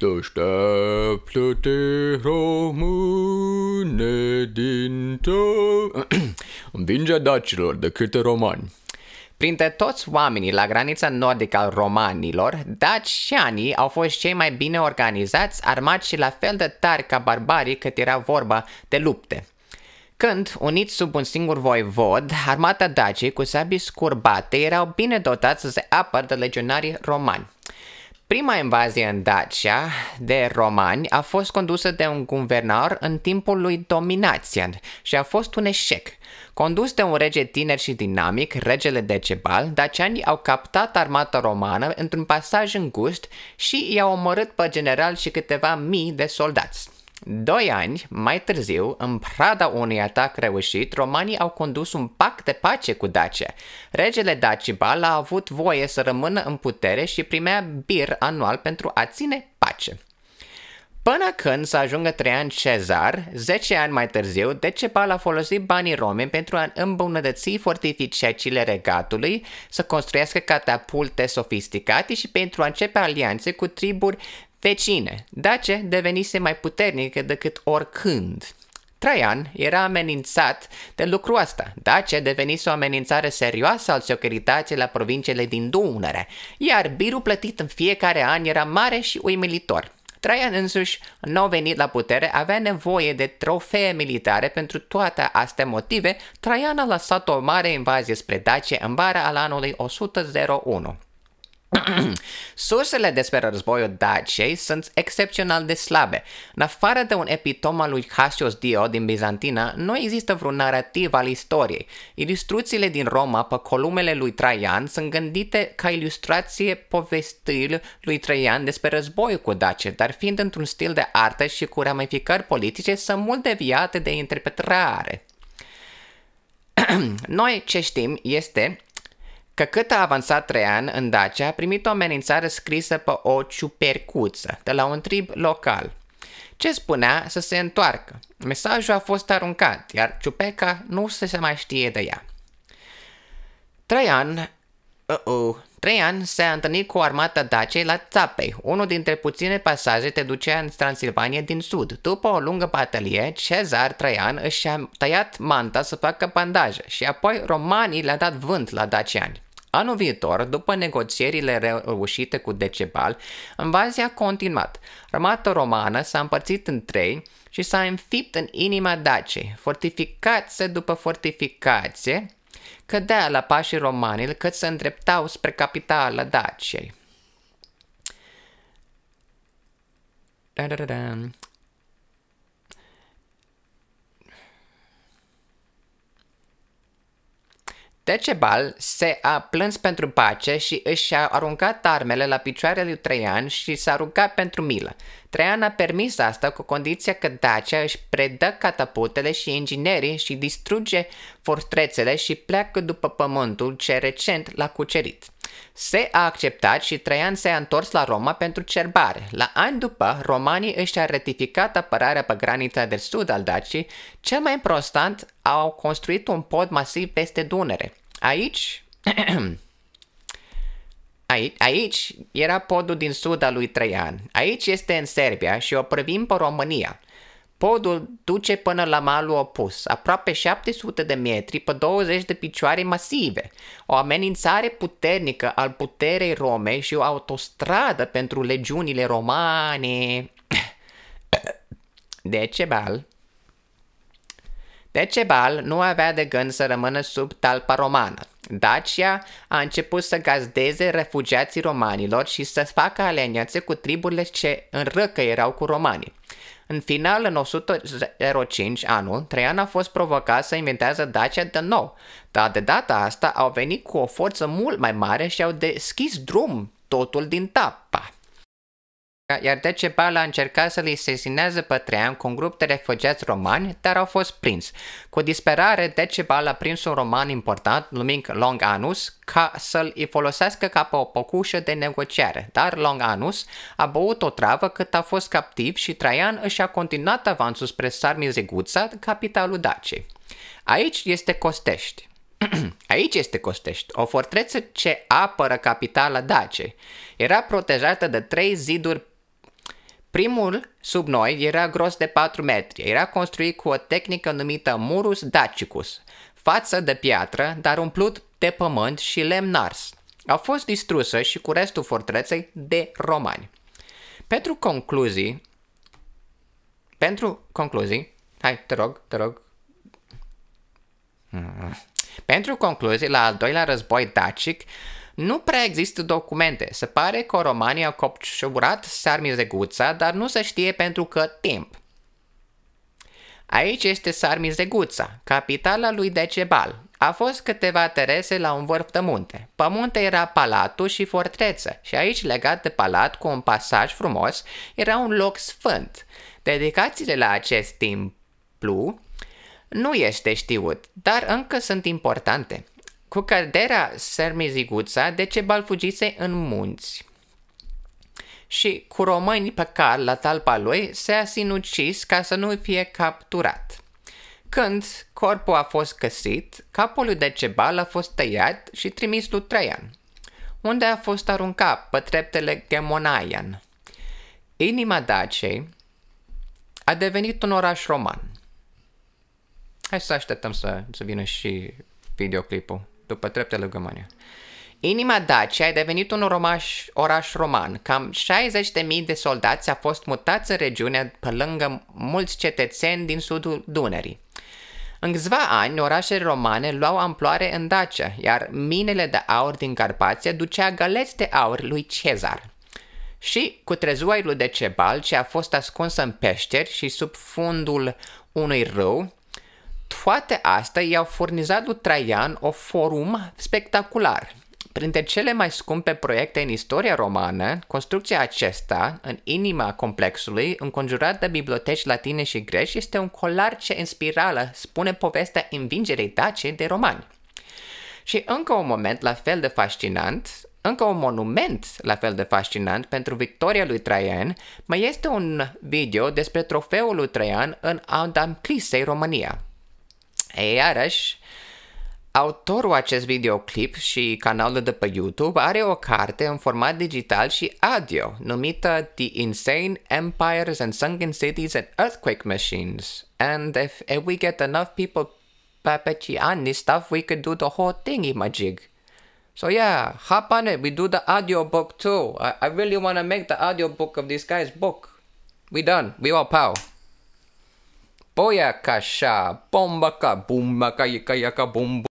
Deșteaptă te române din tău... Învinge dacilor de câte romani. Printre toți oamenii la granița nordică al romanilor, dacianii au fost cei mai bine organizați, armați și la fel de tari ca barbarii cât era vorba de lupte. Când, uniți sub un singur voivod, armata Dacii cu sabii scurbate erau bine dotați să se apăr de legionarii romani. Prima invazie în Dacia de romani a fost condusă de un guvernar în timpul lui Dominațian și a fost un eșec. Condus de un rege tiner și dinamic, regele Decebal, dacianii au captat armata romană într-un pasaj îngust și i-au omorât pe general și câteva mii de soldați. Doi ani mai târziu, în prada unui atac reușit, romanii au condus un pact de pace cu Dace. Regele Dacibal a avut voie să rămână în putere și primea bir anual pentru a ține pace. Până când să ajungă ani Cezar, 10 ani mai târziu, Decebal a folosit banii romeni pentru a îmbunătăți fortificiile regatului, să construiască catapulte sofisticate și pentru a începe alianțe cu triburi vecine. Dace devenise mai puternică decât oricând. Traian era amenințat de lucrul ăsta. dace devenise o amenințare serioasă al securității la provinciile din Dunăre, iar birul plătit în fiecare an era mare și uimilitor. Traian însuși nu venit la putere, avea nevoie de trofee militare pentru toate astea motive, Traian a lăsat o mare invazie spre Dace în vara al anului 101. Sursele despre războiul Daciei sunt excepțional de slabe. În afară de un epitom al lui Cassius Dio din Bizantina, nu există vreun narrativ al istoriei. Ilustruțiile din Roma pe columele lui Traian sunt gândite ca ilustrație povestil lui Traian despre războiul cu Dace, dar fiind într-un stil de artă și cu ramificări politice, sunt mult deviate de interpretare. Noi ce știm este că cât a avansat Traian în Dacia, a primit o amenințare scrisă pe o ciupercuță de la un trib local. Ce spunea să se întoarcă? Mesajul a fost aruncat, iar ciupeca nu se mai știe de ea. Traian, uh-oh, Traian s-a întâlnit cu armata Daciei la Țapei, unul dintre puține pasaje te ducea în Transilvania din sud. După o lungă batalie, Cezar Traian își a tăiat manta să facă bandaje și apoi romanii le a dat vânt la daciani. Anul viitor, după negocierile reușite cu Decebal, invazia a continuat. Armata romană s-a împărțit în trei și s-a înfipt în inima Daciei. Fortificație după fortificație cădea la pașii romanilor cât se îndreptau spre capitala Daciei. Da, da, da. Decebal se a plâns pentru pace și își a aruncat armele la picioarele lui Traian și s-a rugat pentru milă. Traian a permis asta cu condiția că Dacia își predă catapultele și inginerii și distruge fortrețele și pleacă după pământul ce recent l-a cucerit. Se a acceptat și Traian s-a întors la Roma pentru cerbare. La ani după, romanii a retificat apărarea pe granița de sud al Dacii, cel mai important au construit un pod masiv peste Dunăre. Aici, Aici, Aici era podul din sud al lui Traian. Aici este în Serbia și o privim pe România. Podul duce până la malul opus, aproape 700 de metri pe 20 de picioare masive, o amenințare puternică al puterei Romei și o autostradă pentru legiunile romane. Decebal Decebal nu avea de gând să rămână sub talpa romană. Dacia a început să gazdeze refugiații romanilor și să facă alianțe cu triburile ce în răcă erau cu romanii. În final, în 105 anul, Traian a fost provocat să inventează Dacia de nou, dar de data asta au venit cu o forță mult mai mare și au deschis drum totul din tap iar Decebal a încercat să l se pe Traian cu un grup de refugiați romani, dar au fost prins. Cu disperare, Decebal a prins un roman important, numit Long Anus, ca să-l folosească ca pe o pocușă de negociare, dar Long Anus a băut o travă cât a fost captiv și Traian își a continuat avansul spre Sarmizeguța, capitalul Daciei. Aici este Costești. Aici este Costești, o fortreță ce apără capitala Dace. Era protejată de trei ziduri Primul, sub noi, era gros de 4 metri. Era construit cu o tehnică numită murus dacicus, față de piatră, dar umplut de pământ și lemn ars. A fost distrusă și cu restul fortreței de romani. Pentru concluzii, pentru concluzii, hai, te rog, te rog. Mm-hmm. Pentru concluzii, la al doilea război dacic, nu prea există documente. Se pare că romanii au copșurat Sarmizeguța, dar nu se știe pentru că timp. Aici este Sarmizeguța, capitala lui Decebal. A fost câteva terese la un vârf de munte. Pe munte era palatul și fortreță și aici, legat de palat cu un pasaj frumos, era un loc sfânt. Dedicațiile la acest templu nu este știut, dar încă sunt importante. Cu căderea Sermiziguța bal fugise în munți și cu românii pe cal la talpa lui se-a sinucis ca să nu fie capturat. Când corpul a fost găsit, capul lui Decebal a fost tăiat și trimis lui Traian, unde a fost aruncat pe treptele Gemonaian. Inima Dacei a devenit un oraș roman. Hai să așteptăm să, să vină și videoclipul după treptele Gămania. Inima Dacia a devenit un romaș, oraș roman. Cam 60.000 de soldați au fost mutați în regiunea pe lângă mulți cetățeni din sudul Dunării. În câțiva ani, orașele romane luau amploare în Dacia, iar minele de aur din Carpația ducea galeți de aur lui Cezar. Și cu trezuai lui Decebal, ce a fost ascunsă în peșteri și sub fundul unui râu, toate astea i-au furnizat lui Traian o forum spectacular. Printre cele mai scumpe proiecte în istoria romană, construcția acesta, în inima complexului, înconjurat de biblioteci latine și greci, este un colar ce în spirală spune povestea învingerii dacei de romani. Și încă un moment la fel de fascinant, încă un monument la fel de fascinant pentru victoria lui Traian, mai este un video despre trofeul lui Traian în Andamplisei, România. Iarăși, autorul acest videoclip și canalul de pe YouTube are o carte în format digital și audio numită The Insane Empires and Sunken Cities and Earthquake Machines. And if, if we get enough people on this stuff, we could do the whole thing, majig. So yeah, hop on it. We do the audio book too. I, I really want to make the audio book of this guy's book. We done. We all pow. Boyakasha, bombaka, boombaka, ya yaka, boom